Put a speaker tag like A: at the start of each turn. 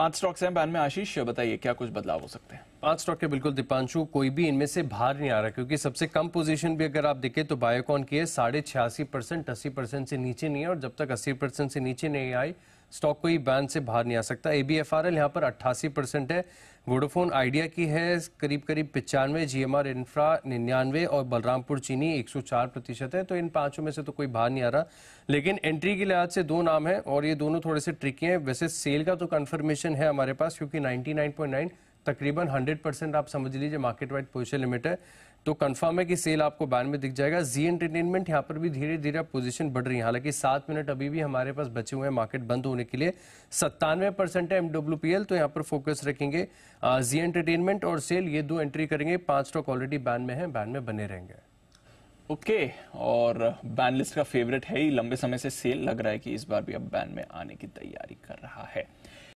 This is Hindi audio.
A: पांच स्टॉक हैं बैन में आशीष बताइए क्या कुछ बदलाव हो सकते हैं पांच स्टॉक के बिल्कुल दीपांशु कोई भी इनमें से बाहर नहीं आ रहा क्योंकि सबसे कम पोजीशन भी अगर आप देखें तो बायोकॉन की है साढ़े छियासी परसेंट अस्सी परसेंट से नीचे नहीं है और जब तक अस्सी परसेंट से नीचे नहीं आई स्टॉक कोई बैन से बाहर नहीं आ सकता A B F R L यहाँ पर अट्ठासी परसेंट है वोडोफोन आइडिया की है करीब करीब पचानवे जी एम आर निन्यानवे और बलरामपुर चीनी 104 प्रतिशत है तो इन पांचों में से तो कोई बाहर नहीं आ रहा लेकिन एंट्री के लिहाज से दो नाम है और ये दोनों थोड़े से ट्रिकी हैं वैसे सेल का तो कन्फर्मेशन है हमारे पास क्योंकि नाइन तकरीबन 100 परसेंट आप समझ लीजिए मार्केट वाइड पोजिशन लिमिट है तो कंफर्म है कि सेल आपको बैन में दिख जाएगा जी एंटरटेनमेंट यहाँ पर भी धीरे धीरे पोजीशन बढ़ रही है हालांकि सात मिनट अभी भी हमारे पास बचे हुए हैं मार्केट बंद होने के लिए सत्तानवे परसेंट है एमडब्ल्यूपीएल तो यहाँ पर फोकस रखेंगे जी एंटरटेनमेंट और सेल ये दो एंट्री करेंगे पांच स्टॉक ऑलरेडी बैन में है बैन में बने रहेंगे
B: ओके okay, और
C: बैन लिस्ट का फेवरेट है ही लंबे समय से सेल लग रहा है कि इस बार भी अब बैन में आने की तैयारी कर